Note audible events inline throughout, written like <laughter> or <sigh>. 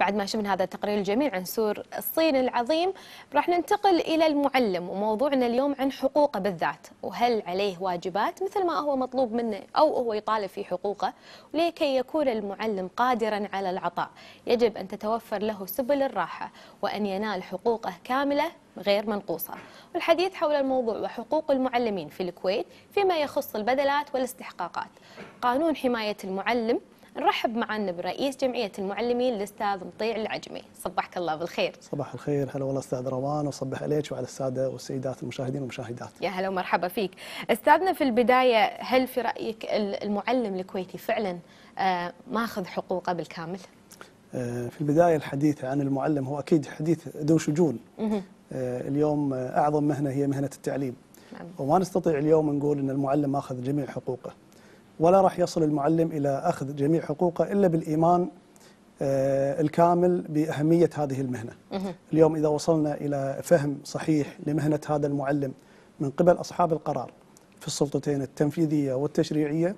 بعد ما شفنا هذا التقرير الجميل عن سور الصين العظيم راح ننتقل إلى المعلم وموضوعنا اليوم عن حقوقه بالذات وهل عليه واجبات مثل ما هو مطلوب منه أو هو يطالب في حقوقه ولكي يكون المعلم قادرا على العطاء يجب أن تتوفر له سبل الراحة وأن ينال حقوقه كاملة غير منقوصة والحديث حول الموضوع وحقوق المعلمين في الكويت فيما يخص البدلات والاستحقاقات قانون حماية المعلم نرحب معنا برئيس جمعية المعلمين الأستاذ مطيع العجمي صبحك الله بالخير صباح الخير هلا والله أستاذ روان وصبح عليك وعلى السادة والسيدات المشاهدين والمشاهدات يا هلا ومرحبا فيك أستاذنا في البداية هل في رأيك المعلم الكويتي فعلا آه، ماخذ حقوقه بالكامل؟ آه، في البداية الحديث عن المعلم هو أكيد حديث ذو شجون آه، اليوم أعظم مهنة هي مهنة التعليم نعم. وما نستطيع اليوم نقول أن المعلم أخذ جميع حقوقه ولا راح يصل المعلم إلى أخذ جميع حقوقه إلا بالإيمان آه، الكامل بأهمية هذه المهنة اليوم إذا وصلنا إلى فهم صحيح لمهنة هذا المعلم من قبل أصحاب القرار في السلطتين التنفيذية والتشريعية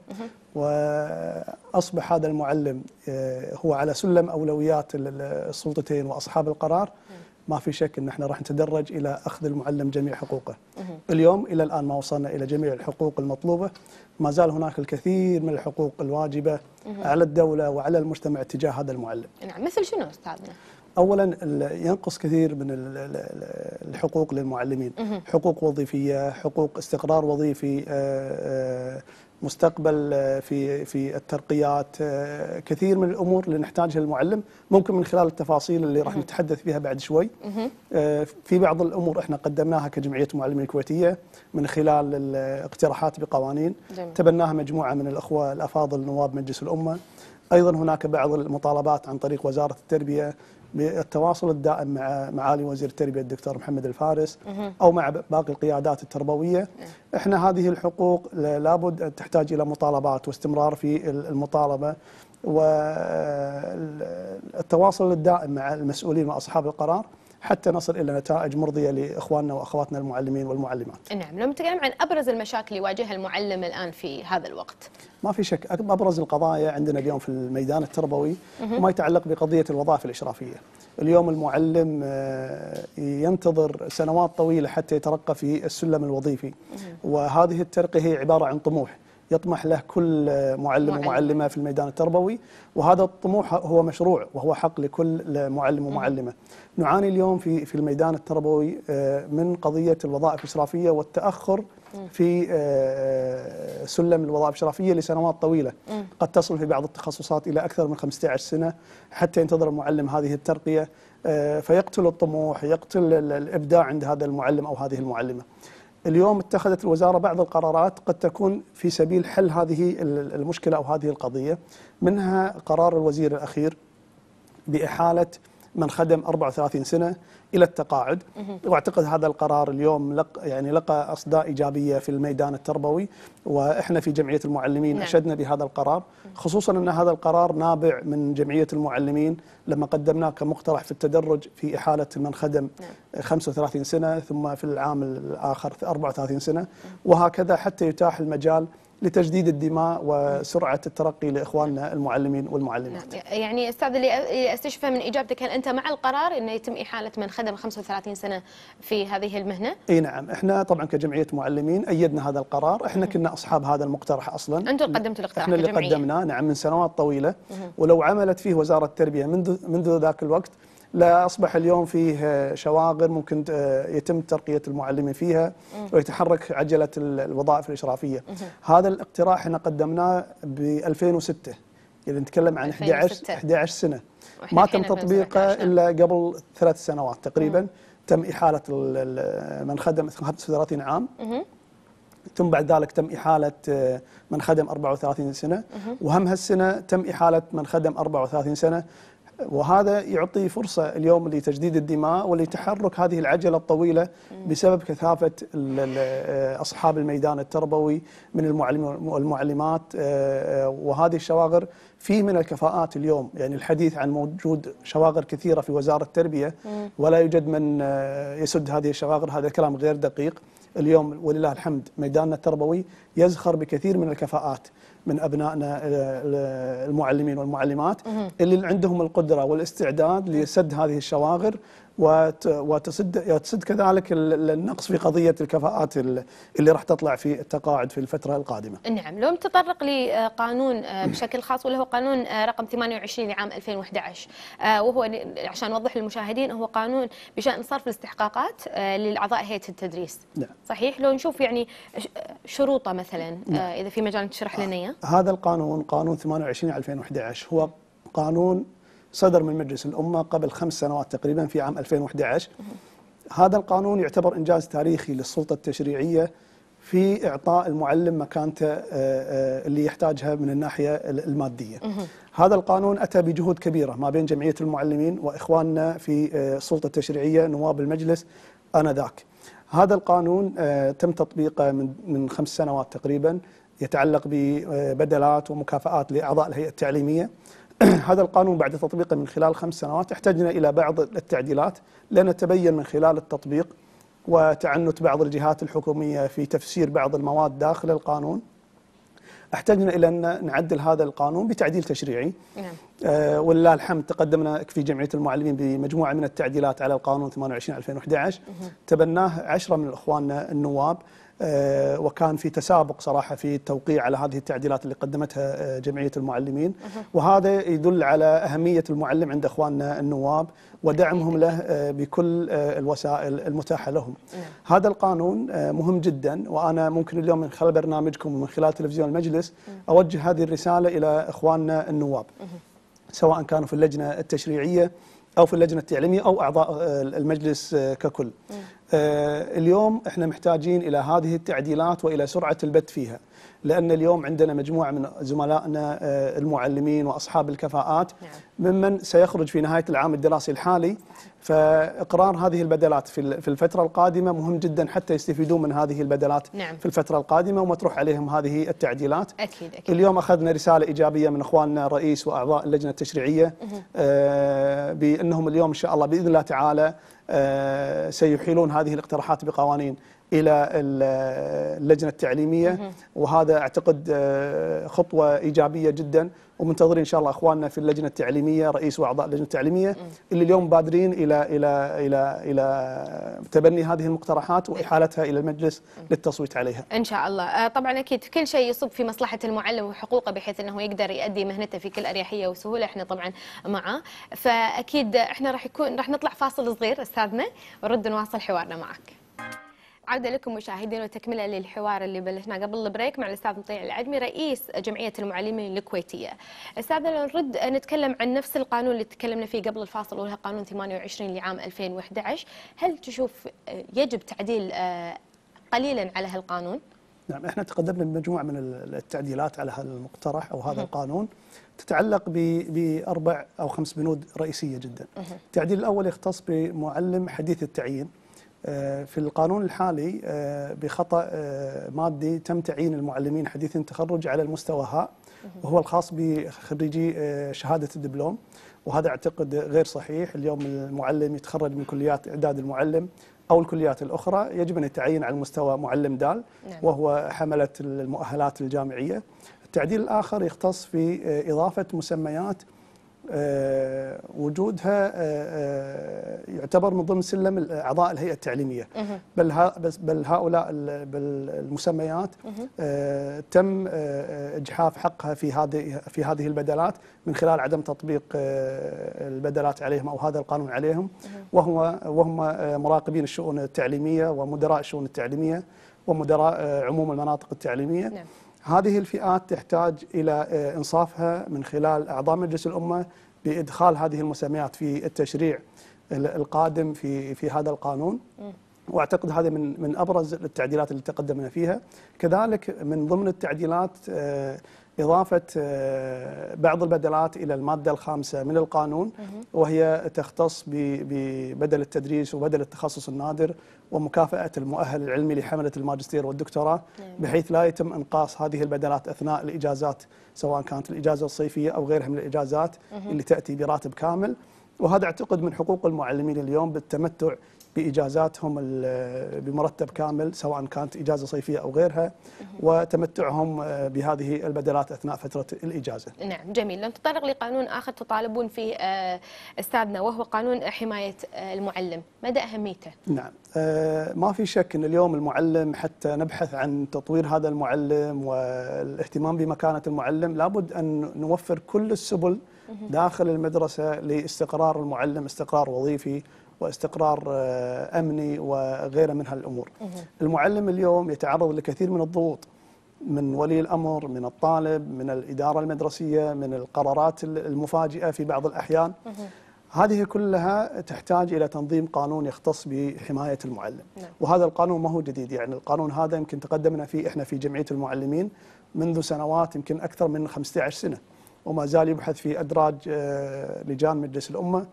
وأصبح هذا المعلم آه، هو على سلم أولويات السلطتين وأصحاب القرار ما في شك ان احنا راح نتدرج الى اخذ المعلم جميع حقوقه. اليوم الى الان ما وصلنا الى جميع الحقوق المطلوبه، ما زال هناك الكثير من الحقوق الواجبه على الدوله وعلى المجتمع تجاه هذا المعلم. نعم، مثل شنو استاذنا؟ اولا ينقص كثير من الحقوق للمعلمين، حقوق وظيفيه، حقوق استقرار وظيفي آه، آه، مستقبل آه، في في الترقيات آه، كثير من الامور اللي نحتاجها المعلم ممكن من خلال التفاصيل اللي راح نتحدث فيها بعد شوي آه، في بعض الامور احنا قدمناها كجمعيه المعلمين الكويتيه من خلال الاقتراحات بقوانين جميل. تبناها مجموعه من الاخوه الافاضل نواب مجلس الامه ايضا هناك بعض المطالبات عن طريق وزاره التربيه بالتواصل الدائم مع معالي وزير التربيه الدكتور محمد الفارس او مع باقي القيادات التربويه إيه. احنا هذه الحقوق لابد ان تحتاج الى مطالبات واستمرار في المطالبه والتواصل الدائم مع المسؤولين واصحاب القرار حتى نصل الى نتائج مرضيه لاخواننا واخواتنا المعلمين والمعلمات. نعم، لو نتكلم عن ابرز المشاكل اللي يواجهها المعلم الان في هذا الوقت. ما في شك، ابرز القضايا عندنا اليوم في الميدان التربوي ما يتعلق بقضيه الوظائف الاشرافيه. اليوم المعلم آه، ينتظر سنوات طويله حتى يترقى في السلم الوظيفي وهذه الترقيه هي عباره عن طموح. يطمح له كل معلم ومعلمة في الميدان التربوي وهذا الطموح هو مشروع وهو حق لكل معلم ومعلمة نعاني اليوم في في الميدان التربوي آه، من قضية الوظائف الإشرافية والتأخر في آه، آه، سلم الوظائف الاشرافيه لسنوات طويله قد تصل في بعض التخصصات الى اكثر من 15 سنه حتى ينتظر المعلم هذه الترقيه فيقتل الطموح يقتل الابداع عند هذا المعلم او هذه المعلمه اليوم اتخذت الوزارة بعض القرارات قد تكون في سبيل حل هذه المشكلة أو هذه القضية منها قرار الوزير الأخير بإحالة من خدم 34 سنة الى التقاعد واعتقد هذا القرار اليوم لق يعني لقى اصداء ايجابيه في الميدان التربوي واحنا في جمعيه المعلمين نعم. اشدنا بهذا القرار خصوصا ان هذا القرار نابع من جمعيه المعلمين لما قدمناه كمقترح في التدرج في احاله من خدم نعم. 35 سنه ثم في العام الاخر 34 سنه وهكذا حتى يتاح المجال لتجديد الدماء وسرعه الترقي لاخواننا المعلمين والمعلمات. نعم. يعني استاذ اللي استشفى من اجابتك هل انت مع القرار انه يتم احاله من خدم 35 سنه في هذه المهنه؟ اي نعم، احنا طبعا كجمعيه معلمين ايدنا هذا القرار، احنا كنا اصحاب هذا المقترح اصلا. انتم قدمتوا الاقتراح احنا اللي قدمناه نعم من سنوات طويله ولو عملت فيه وزاره التربيه منذ منذ ذاك الوقت لا أصبح اليوم فيه آه، شواغر ممكن آه، يتم ترقية المعلمين فيها ويتحرك عجلة الوظائف الإشرافية هذا الاقتراح احنا قدمناه ب 2006 يعني نتكلم عن 11 11 سنة ما تم تطبيقه إلا قبل ثلاث سنوات تقريبا تم إحالة من خدم 35 عام ثم بعد ذلك تم إحالة آه، من خدم 34 سنة وهم هالسنة تم إحالة من خدم 34 سنة وهذا يعطي فرصة اليوم لتجديد الدماء ولتحرك هذه العجلة الطويلة بسبب كثافة أصحاب الميدان التربوي من المعلمات آه، آه، وهذه الشواغر في من الكفاءات اليوم يعني الحديث عن موجود شواغر كثيرة في وزارة التربية ولا يوجد من آه، يسد هذه الشواغر هذا كلام غير دقيق اليوم ولله الحمد ميداننا التربوي يزخر بكثير من الكفاءات من ابنائنا آه، المعلمين والمعلمات اللي عندهم القدره والاستعداد لسد هذه الشواغر وتسد وتسد كذلك النقص في قضيه الكفاءات اللي راح تطلع في التقاعد في الفتره القادمه. نعم، لو نتطرق لقانون آه، بشكل خاص واللي هو قانون آه، رقم 28 لعام 2011 آه، وهو عشان نوضح للمشاهدين هو قانون بشان صرف الاستحقاقات للاعضاء هيئه التدريس. نعم. صحيح؟ لو نشوف يعني شروطه مثلا نعم. اذا في مجال تشرح لنا اياه. هذا القانون قانون 28 2011 هو قانون صدر من مجلس الأمة قبل خمس سنوات تقريبا في عام 2011 هذا القانون يعتبر إنجاز تاريخي للسلطة التشريعية في إعطاء المعلم مكانته آه، آه، اللي يحتاجها من الناحية المادية هذا القانون أتى بجهود كبيرة ما بين جمعية المعلمين وإخواننا في آه، السلطة التشريعية نواب المجلس آنذاك هذا القانون تم تطبيقه من من خمس سنوات تقريبا يتعلق ببدلات ومكافآت لأعضاء الهيئة التعليمية <clears throat> هذا القانون بعد تطبيقه من خلال خمس سنوات احتجنا إلى بعض التعديلات لنتبين من خلال التطبيق وتعنت بعض الجهات الحكومية في تفسير بعض المواد داخل القانون احتجنا إلى أن نعدل هذا القانون بتعديل تشريعي نعم. آه ولله الحمد تقدمنا في جمعية المعلمين بمجموعة من التعديلات على القانون 28-2011 تبناه عشرة من الأخوان النواب آه، وكان في تسابق صراحة في التوقيع على هذه التعديلات اللي قدمتها آه، جمعية المعلمين وهذا يدل على أهمية المعلم عند أخواننا النواب ودعمهم له آه، بكل الوسائل المتاحة لهم نعم. هذا القانون مهم جدا وأنا ممكن اليوم من خلال برنامجكم ومن خلال تلفزيون المجلس نعم. أوجه هذه الرسالة إلى أخواننا النواب سواء كانوا في اللجنة التشريعية أو في اللجنة التعليمية أو أعضاء المجلس ككل نعم. آه، اليوم احنا محتاجين الى هذه التعديلات والى سرعه البت فيها لان اليوم عندنا مجموعه من زملائنا آه، المعلمين واصحاب الكفاءات نعم. ممن سيخرج في نهايه العام الدراسي الحالي فإقرار هذه البدلات في الفترة القادمة مهم جدا حتى يستفيدون من هذه البدلات نعم. في الفترة القادمة وما تروح عليهم هذه التعديلات أكيد أكيد. اليوم أخذنا رسالة إيجابية من إخواننا الرئيس وأعضاء اللجنة التشريعية آه بأنهم اليوم إن شاء الله بإذن الله تعالى آه سيحيلون هذه الاقتراحات بقوانين الى آه، اللجنه التعليميه وهذا اعتقد آه، خطوه ايجابيه جدا ومنتظرين ان شاء الله اخواننا في اللجنه التعليميه رئيس واعضاء اللجنه التعليميه اللي اليوم بادرين الى الى الى الى تبني هذه المقترحات واحالتها الى المجلس للتصويت عليها. ان شاء الله، آه، طبعا اكيد كل شيء يصب في مصلحه المعلم وحقوقه بحيث انه يقدر يؤدي مهنته في كل اريحيه وسهوله، احنا طبعا معه، فاكيد احنا راح يكون راح نطلع فاصل صغير استاذنا ونرد نواصل حوارنا معك. عودة لكم مشاهدين وتكملة للحوار اللي بلشناه قبل البريك مع الأستاذ مطيع العدمي رئيس جمعية المعلمين الكويتية أستاذ نرد نتكلم عن نفس القانون اللي تكلمنا فيه قبل الفاصل وهو قانون 28 لعام 2011 هل تشوف يجب تعديل آه، قليلا على هالقانون؟ نعم احنا تقدمنا بمجموعه من التعديلات على هذا المقترح او هذا القانون تتعلق باربع او خمس بنود رئيسيه جدا. التعديل الاول يختص بمعلم حديث التعيين آه، في القانون الحالي آه، بخطأ آه، مادي تم تعيين المعلمين حديث التخرج على المستوى هاء وهو الخاص بخريجي شهادة الدبلوم وهذا أعتقد غير صحيح اليوم المعلم يتخرج من كليات إعداد المعلم أو الكليات الأخرى يجب أن يتعين على مستوى معلم دال نعم. وهو حملة المؤهلات الجامعية التعديل الآخر يختص في إضافة مسميات آه، وجودها آه، آه، يعتبر من ضمن سلم اعضاء الهيئه التعليميه بل بل هؤلاء المسميات تم اجحاف حقها في هذه في هذه البدلات من خلال عدم تطبيق البدلات عليهم او هذا القانون عليهم وهو وهم مراقبين الشؤون التعليميه ومدراء الشؤون التعليميه ومدراء عموم المناطق التعليميه نعم. هذه الفئات تحتاج إلى آه، إنصافها من خلال أعضاء مجلس الأمة بإدخال هذه المسميات في التشريع القادم في في هذا القانون واعتقد هذا من من ابرز التعديلات اللي تقدمنا فيها كذلك من ضمن التعديلات آه، إضافة آه، بعض البدلات إلى المادة الخامسة من القانون وهي تختص ببدل التدريس وبدل التخصص النادر ومكافأة المؤهل العلمي لحملة الماجستير والدكتوراه نعم. بحيث لا يتم إنقاص هذه البدلات أثناء الإجازات سواء كانت الإجازة الصيفية أو غيرها من الإجازات اللي تأتي براتب كامل وهذا أعتقد من حقوق المعلمين اليوم بالتمتع باجازاتهم بمرتب كامل سواء كانت اجازه صيفيه او غيرها وتمتعهم آه، بهذه البدلات اثناء فتره الاجازه. نعم جميل، نتطرق لقانون اخر تطالبون فيه آه، استاذنا وهو قانون حمايه آه، المعلم، مدى اهميته؟ نعم، ما في شك ان اليوم المعلم حتى نبحث عن تطوير هذا المعلم والاهتمام بمكانه المعلم لابد ان نوفر كل السبل داخل المدرسه لاستقرار المعلم، استقرار وظيفي واستقرار آه، أمني وغيره من هالأمور المعلم اليوم يتعرض لكثير من الضغوط من ولي الأمر من الطالب من الإدارة المدرسية من القرارات المفاجئة في بعض الأحيان هذه كلها تحتاج إلى تنظيم قانون يختص بحماية المعلم نعم. وهذا القانون ما هو جديد يعني القانون هذا يمكن تقدمنا فيه إحنا في جمعية المعلمين منذ سنوات يمكن أكثر من 15 سنة وما زال يبحث في أدراج آه، لجان مجلس الأمة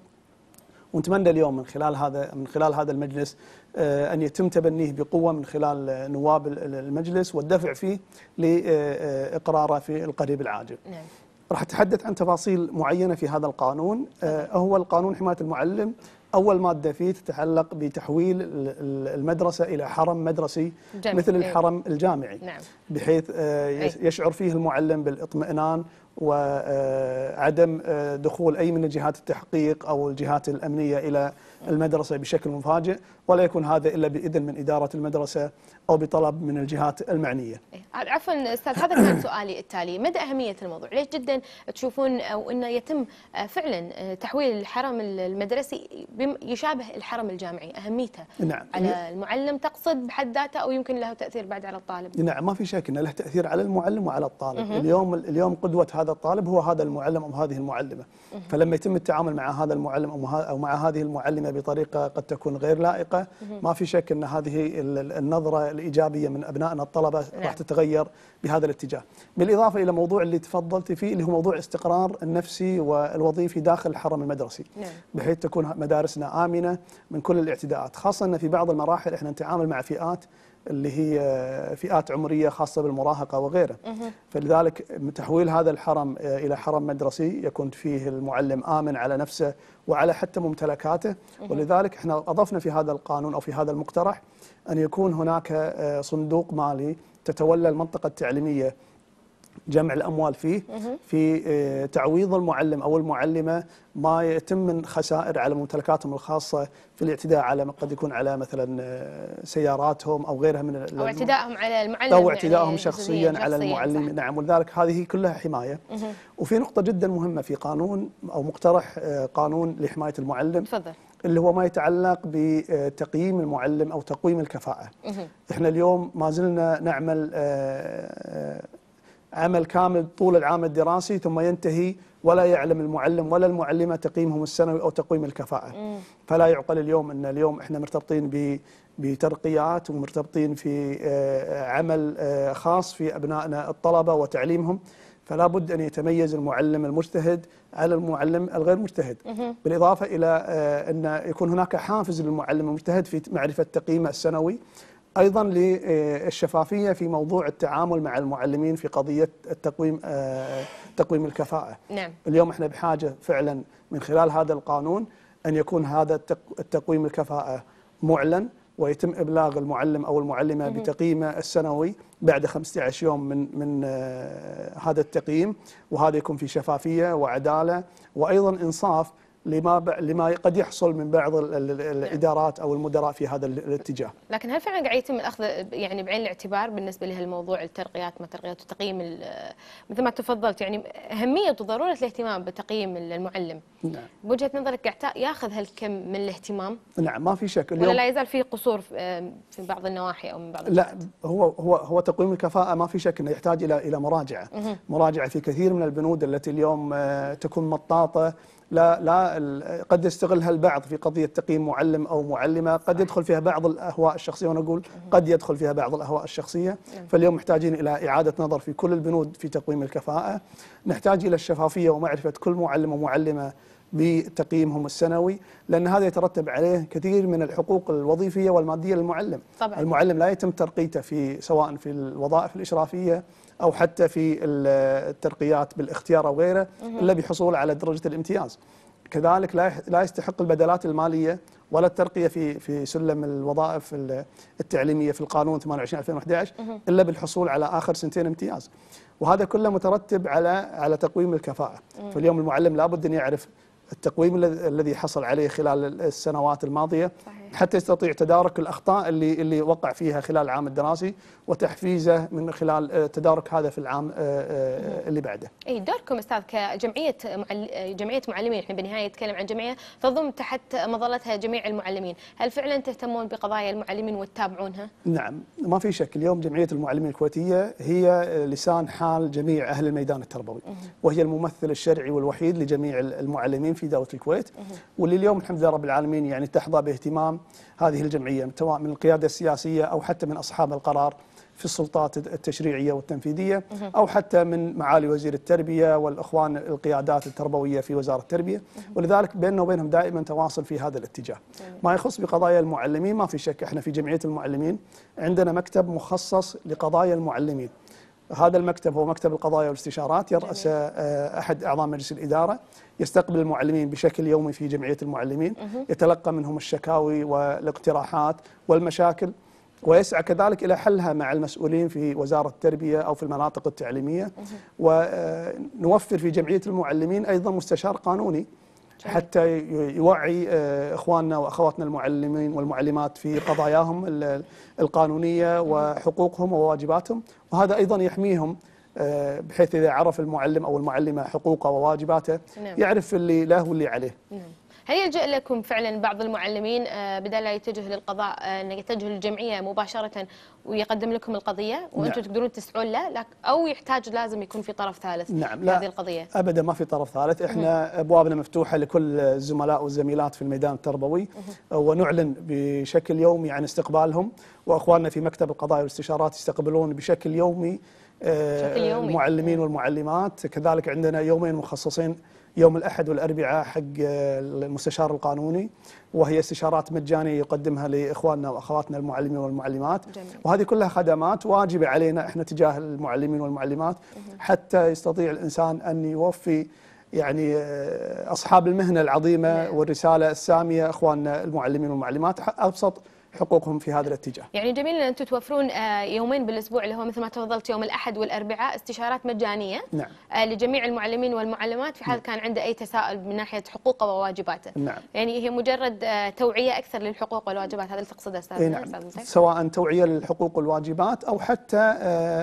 ونتمنى اليوم من خلال هذا من خلال هذا المجلس آه، ان يتم تبنيه بقوه من خلال نواب المجلس والدفع فيه لاقراره آه، آه، في القريب العاجل. نعم. راح اتحدث عن تفاصيل معينه في هذا القانون هو القانون حمايه المعلم أول مادة فيه تتعلق بتحويل المدرسة إلى حرم مدرسي جميل. مثل الحرم إيه. الجامعي نعم. بحيث إيه. يشعر فيه المعلم بالإطمئنان وعدم آه، دخول أي من جهات التحقيق أو الجهات الأمنية إلى المدرسة بشكل مفاجئ ولا يكون هذا إلا بإذن من إدارة المدرسة أو بطلب من الجهات المعنية إيه، عفوا أستاذ هذا كان سؤالي التالي مدى أهمية الموضوع ليش جدا تشوفون أو آه، أنه يتم آه، فعلا تحويل الحرم المدرسي يشابه الحرم الجامعي أهميته نعم. على المعلم تقصد بحد ذاته أو يمكن له تأثير بعد على الطالب نعم ما في شك أنه له تأثير على المعلم وعلى الطالب اليوم اليوم قدوة هذا هذا الطالب هو هذا المعلم أو هذه المعلمة فلما يتم التعامل مع هذا المعلم أو مع هذه المعلمة بطريقة قد تكون غير لائقة ما في شك أن هذه النظرة الإيجابية من أبنائنا الطلبة نعم. راح تتغير بهذا الاتجاه بالإضافة إلى موضوع اللي تفضلت فيه اللي هو موضوع استقرار النفسي والوظيفي داخل الحرم المدرسي نعم. بحيث تكون مدارسنا آمنة من كل الاعتداءات خاصة أن في بعض المراحل إحنا نتعامل مع فئات اللي هي فئات عمريه خاصه بالمراهقه وغيره فلذلك تحويل هذا الحرم الى حرم مدرسي يكون فيه المعلم امن على نفسه وعلى حتى ممتلكاته ولذلك احنا اضفنا في هذا القانون او في هذا المقترح ان يكون هناك آه، صندوق مالي تتولى المنطقه التعليميه جمع الأموال فيه في آه، تعويض المعلم أو المعلمة ما يتم من خسائر على ممتلكاتهم الخاصة في الاعتداء على ما قد يكون على مثلا آه، سياراتهم أو غيرها من أو اعتداءهم على المعلم أو يعني اعتداءهم يعني شخصيا, شخصيا على المعلم صح. نعم ولذلك هذه كلها حماية وفي نقطة جدا مهمة في قانون أو مقترح آه، قانون لحماية المعلم تفضل اللي هو ما يتعلق بتقييم المعلم او تقويم الكفاءه. احنا اليوم ما زلنا نعمل عمل كامل طول العام الدراسي ثم ينتهي ولا يعلم المعلم ولا المعلمه تقييمهم السنوي او تقويم الكفاءه م. فلا يعقل اليوم ان اليوم احنا مرتبطين بترقيات ومرتبطين في آه، عمل آه، خاص في ابنائنا الطلبه وتعليمهم فلا بد ان يتميز المعلم المجتهد على المعلم الغير مجتهد بالاضافه الى آه، ان يكون هناك حافز للمعلم المجتهد في معرفه تقييمه السنوي ايضا للشفافيه في موضوع التعامل مع المعلمين في قضيه التقويم آه، تقويم الكفاءه نعم. اليوم احنا بحاجه فعلا من خلال هذا القانون ان يكون هذا التقويم الكفاءه معلن ويتم ابلاغ المعلم او المعلمه بتقييمه السنوي بعد 15 يوم من من آه، هذا التقييم وهذا يكون في شفافيه وعداله وايضا انصاف لما ب... لما قد يحصل من بعض ال... نعم. الادارات او المدراء في هذا الاتجاه. لكن هل فعلا قاعد يتم الاخذ يعني بعين الاعتبار بالنسبه لهالموضوع الترقيات ما ترقيات وتقييم ال... مثل ما تفضلت يعني اهميه وضروره الاهتمام بتقييم المعلم. نعم. بوجهه نظرك قاعد ياخذ هالكم من الاهتمام؟ نعم ما في شك اليوم ولا لا يزال في قصور في بعض النواحي او من بعض لا هو هو هو تقويم الكفاءه ما في شك انه يحتاج الى الى مراجعه، مراجعه في كثير من البنود التي اليوم آه، تكون مطاطه لا لا قد يستغلها البعض في قضيه تقييم معلم او معلمه قد يدخل فيها بعض الاهواء الشخصيه وانا اقول قد يدخل فيها بعض الاهواء الشخصيه نعم. فاليوم محتاجين الى اعاده نظر في كل البنود في تقويم الكفاءه نحتاج الى الشفافيه ومعرفه كل معلم ومعلمه بتقييمهم السنوي لأن هذا يترتب عليه كثير من الحقوق الوظيفية والمادية للمعلم طبعا. المعلم لا يتم ترقيته في سواء في الوظائف الإشرافية أو حتى في الترقيات بالاختيار أو غيره إلا بحصول على درجة الامتياز كذلك لا يستحق البدلات المالية ولا الترقية في في سلم الوظائف التعليمية في القانون 28 2011 إلا بالحصول على آخر سنتين امتياز وهذا كله مترتب على على تقويم الكفاءة فاليوم المعلم لابد أن يعرف التقويم الذي حصل عليه خلال السنوات الماضية صحيح. حتى يستطيع تدارك الاخطاء اللي اللي وقع فيها خلال العام الدراسي وتحفيزه من خلال آه، تدارك هذا في العام آه، آه، اللي بعده. اي دوركم استاذ كجمعيه معل... جمعيه معلمين احنا بالنهايه نتكلم عن جمعيه تضم تحت مظلتها جميع المعلمين، هل فعلا تهتمون بقضايا المعلمين وتتابعونها؟ نعم ما في شك اليوم جمعيه المعلمين الكويتيه هي لسان حال جميع اهل الميدان التربوي وهي الممثل الشرعي والوحيد لجميع المعلمين في دوله الكويت واللي اليوم الحمد لله رب العالمين يعني تحظى باهتمام هذه الجمعية سواء من القيادة السياسية أو حتى من أصحاب القرار في السلطات التشريعية والتنفيذية أو حتى من معالي وزير التربية والأخوان القيادات التربوية في وزارة التربية ولذلك بيننا وبينهم دائما تواصل في هذا الاتجاه ما يخص بقضايا المعلمين ما في شك احنا في جمعية المعلمين عندنا مكتب مخصص لقضايا المعلمين هذا المكتب هو مكتب القضايا والاستشارات يرأس آه، أحد أعضاء مجلس الإدارة يستقبل المعلمين بشكل يومي في جمعية المعلمين يتلقى منهم الشكاوي والاقتراحات والمشاكل ويسعى كذلك إلى حلها مع المسؤولين في وزارة التربية أو في المناطق التعليمية ونوفر آه، في جمعية المعلمين أيضا مستشار قانوني حتى يوعي آه، اخواننا واخواتنا المعلمين والمعلمات في قضاياهم القانونيه وحقوقهم وواجباتهم وهذا ايضا يحميهم آه، بحيث اذا عرف المعلم او المعلمه حقوقه وواجباته نعم. يعرف اللي له واللي عليه نعم. هل يلجأ لكم فعلا بعض المعلمين آه، بدل لا يتجه للقضاء آه، انه يتجه للجمعية مباشرة ويقدم لكم القضية وأنتم نعم. تقدرون تسعون له أو يحتاج لازم يكون في طرف ثالث نعم لا القضية أبدا ما في طرف ثالث إحنا أبوابنا مفتوحة لكل الزملاء والزميلات في الميدان التربوي ونعلن بشكل يومي عن استقبالهم وأخواننا في مكتب القضاء والاستشارات يستقبلون بشكل يومي آه، بشكل يومي المعلمين والمعلمات كذلك عندنا يومين مخصصين يوم الأحد والأربعاء حق آه، المستشار القانوني وهي استشارات مجانية يقدمها لإخواننا وأخواتنا المعلمين والمعلمات جميل. وهذه كلها خدمات واجبة علينا إحنا تجاه المعلمين والمعلمات حتى يستطيع الإنسان أن يوفي يعني آه، أصحاب المهنة العظيمة نعم. والرسالة السامية إخواننا المعلمين والمعلمات أبسط حقوقهم في هذا الاتجاه. يعني جميل ان انتم توفرون آه، يومين بالاسبوع اللي هو مثل ما تفضلت يوم الاحد والاربعاء استشارات مجانيه نعم. آه، لجميع المعلمين والمعلمات في حال نعم. كان عنده اي تساؤل من ناحيه حقوقه وواجباته. نعم. يعني هي مجرد آه، توعيه اكثر للحقوق والواجبات هذا اللي تقصده استاذ إيه، نعم. سواء توعيه للحقوق والواجبات او حتى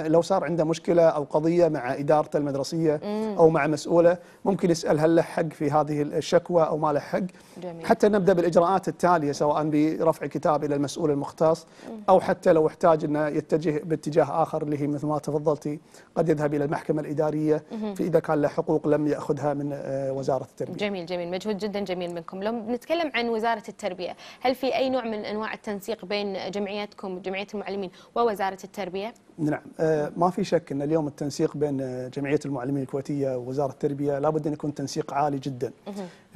لو صار عنده مشكله او قضيه مع ادارته المدرسيه مم. او مع مسؤوله ممكن يسال هل له حق في هذه الشكوى او ما له حق. جميل. حتى نبدا بالاجراءات التاليه سواء برفع كتاب الى المسؤول المختص او حتى لو احتاج انه يتجه باتجاه اخر اللي هي مثل ما تفضلتي قد يذهب الى المحكمه الاداريه في اذا كان له حقوق لم ياخذها من آه، وزاره التربيه. جميل جميل مجهود جدا جميل منكم، لو بنتكلم عن وزاره التربيه، هل في اي نوع من انواع التنسيق بين جمعيتكم جمعيه المعلمين ووزاره التربيه؟ نعم آه، ما في شك ان اليوم التنسيق بين آه، جمعيه المعلمين الكويتيه ووزاره التربيه لابد ان يكون تنسيق عالي جدا.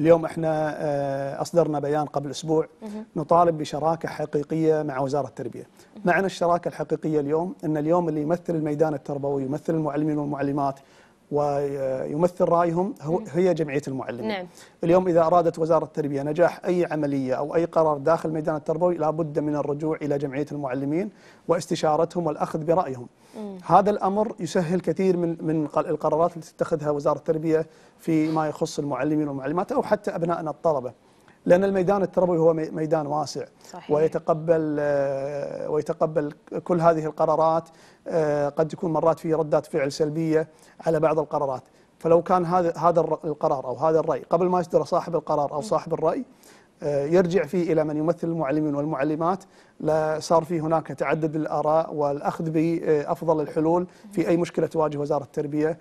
اليوم احنا آه، اصدرنا بيان قبل اسبوع نطالب بشراكه حقيقيه مع وزاره التربيه. معنى الشراكه الحقيقيه اليوم ان اليوم اللي يمثل الميدان التربوي يمثل المعلمين والمعلمات ويمثل رايهم هي جمعيه المعلمين. نعم. اليوم اذا ارادت وزاره التربيه نجاح اي عمليه او اي قرار داخل الميدان التربوي لابد من الرجوع الى جمعيه المعلمين واستشارتهم والاخذ برايهم. مم. هذا الامر يسهل كثير من من القرارات التي تتخذها وزاره التربيه فيما يخص المعلمين والمعلمات او حتى ابنائنا الطلبه. لأن الميدان التربوي هو ميدان واسع صحيح. ويتقبل آه، ويتقبل كل هذه القرارات آه، قد تكون مرات في ردات فعل سلبية على بعض القرارات فلو كان هذا هذا القرار أو هذا الرأي قبل ما يصدر صاحب القرار أو صاحب الرأي آه، يرجع فيه إلى من يمثل المعلمين والمعلمات صار في هناك تعدد الآراء والأخذ بأفضل الحلول في أي مشكلة تواجه وزارة التربية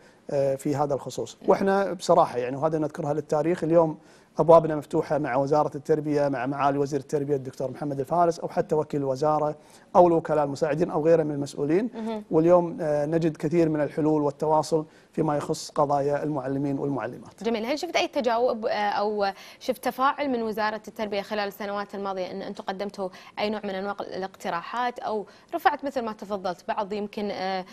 في هذا الخصوص وإحنا بصراحة يعني وهذا نذكرها للتاريخ اليوم أبوابنا مفتوحة مع وزارة التربية مع معالي وزير التربية الدكتور محمد الفارس أو حتى وكيل الوزارة أو الوكلاء المساعدين أو غيره من المسؤولين واليوم آه، نجد كثير من الحلول والتواصل فيما يخص قضايا المعلمين والمعلمات جميل هل شفت أي تجاوب آه، أو شفت تفاعل من وزارة التربية خلال السنوات الماضية أن أنتم قدمتوا أي نوع من أنواع الاقتراحات أو رفعت مثل ما تفضلت بعض يمكن آه،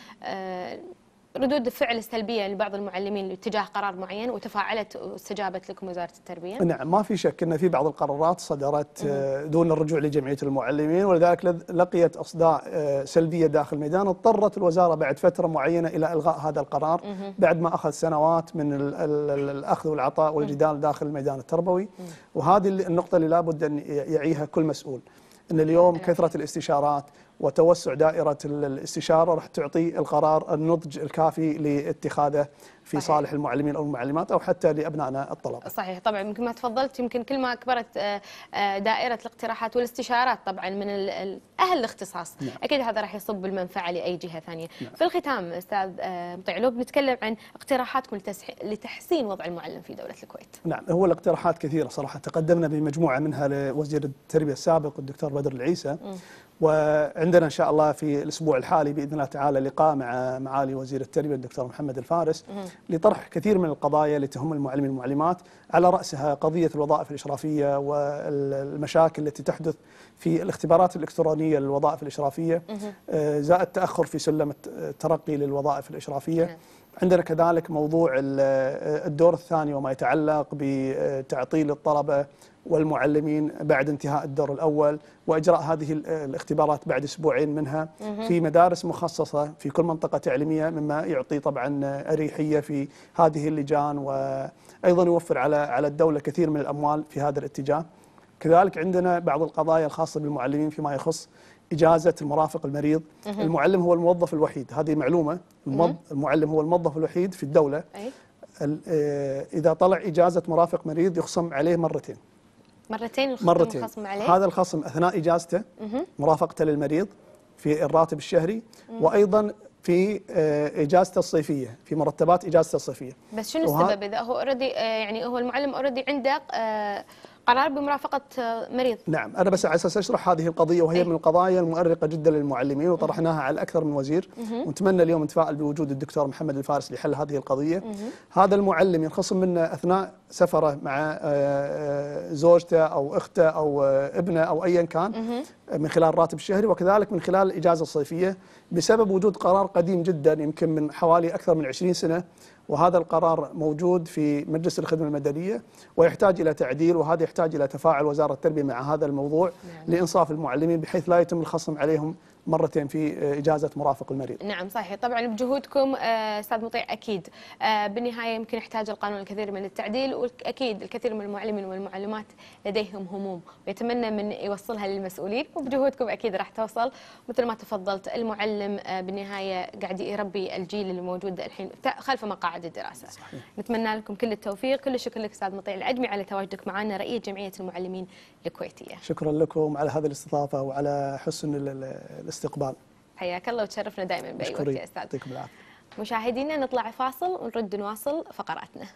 ردود الفعل السلبيه لبعض المعلمين اتجاه قرار معين وتفاعلت واستجابت لكم وزاره التربيه؟ نعم ما في شك ان في بعض القرارات صدرت آه، دون الرجوع لجمعيه المعلمين ولذلك لقيت اصداء آه، سلبيه داخل الميدان اضطرت الوزاره بعد فتره معينه الى الغاء هذا القرار بعد ما اخذ سنوات من الاخذ والعطاء والجدال داخل الميدان التربوي وهذه النقطه اللي لابد ان يعيها كل مسؤول ان اليوم نعم. كثره الاستشارات وتوسع دائرة الاستشارة راح تعطي القرار النضج الكافي لاتخاذه في صحيح. صالح المعلمين او المعلمات او حتى لابنائنا الطلبه. صحيح طبعا مثل ما تفضلت يمكن كل ما كبرت آه، آه، دائره الاقتراحات والاستشارات طبعا من اهل الاختصاص نعم. اكيد هذا راح يصب بالمنفعه لاي جهه ثانيه. نعم. في الختام استاذ آه، مطيع علو بنتكلم عن اقتراحاتكم لتحسين وضع المعلم في دوله الكويت. نعم هو الاقتراحات كثيره صراحه تقدمنا بمجموعه منها لوزير التربيه السابق الدكتور بدر العيسى م. وعندنا ان شاء الله في الاسبوع الحالي باذن الله تعالى لقاء مع معالي وزير التربيه الدكتور محمد الفارس لطرح كثير من القضايا اللي تهم المعلمين والمعلمات على راسها قضيه الوظائف الاشرافيه والمشاكل التي تحدث في الاختبارات الالكترونيه للوظائف الاشرافيه آه، زائد تاخر في سلم الترقي للوظائف الاشرافيه نعم. عندنا كذلك موضوع الدور الثاني وما يتعلق بتعطيل الطلبه والمعلمين بعد انتهاء الدور الأول وإجراء هذه الاختبارات بعد أسبوعين منها في مدارس مخصصة في كل منطقة تعليمية مما يعطي طبعا أريحية في هذه اللجان وأيضا يوفر على على الدولة كثير من الأموال في هذا الاتجاه كذلك عندنا بعض القضايا الخاصة بالمعلمين فيما يخص إجازة المرافق المريض المعلم هو الموظف الوحيد هذه معلومة المعلم هو الموظف الوحيد في الدولة آه، إذا طلع إجازة مرافق مريض يخصم عليه مرتين مرتين مرتين الخصم عليه هذا الخصم اثناء اجازته مرافقته للمريض في الراتب الشهري وايضا في آه، اجازته الصيفيه في مرتبات اجازته الصيفيه بس شنو السبب اذا هو اوريدي آه، يعني هو المعلم اوريدي عنده آه، قرار بمرافقة آه، مريض نعم أنا بس على أساس أشرح هذه القضية وهي أي. من القضايا المؤرقة جدا للمعلمين وطرحناها على أكثر من وزير ونتمنى اليوم نتفائل بوجود الدكتور محمد الفارس لحل هذه القضية هذا المعلم ينخصم منه أثناء سفره مع آه، آه، زوجته أو أخته أو ابنه أو أيا كان من خلال الراتب الشهري وكذلك من خلال الإجازة الصيفية بسبب وجود قرار قديم جدا يمكن من حوالي أكثر من 20 سنة وهذا القرار موجود في مجلس الخدمة المدنية ويحتاج إلى تعديل وهذا يحتاج إلى تفاعل وزارة التربية مع هذا الموضوع نعم. لإنصاف المعلمين بحيث لا يتم الخصم عليهم مرتين في إجازة مرافق المريض نعم صحيح طبعا بجهودكم آه، أستاذ مطيع أكيد آه، بالنهاية يمكن يحتاج القانون الكثير من التعديل وأكيد الكثير من المعلمين والمعلمات لديهم هموم ويتمنى من يوصلها للمسؤولين وبجهودكم أكيد راح توصل مثل ما تفضلت المعلم آه، بالنهاية قاعد يربي الجيل اللي موجود الحين خلف مقاعد الدراسة صحيح. نتمنى لكم كل التوفيق كل الشكر لك أستاذ مطيع العجمي على تواجدك معنا رئيس جمعية المعلمين الكويتية شكرا لكم على هذه الاستضافة وعلى حسن الاستضافة الاستقبال حياك الله وتشرفنا دائما باي وقت يا استاذ يعطيكم العافيه مشاهدينا نطلع فاصل ونرد نواصل فقراتنا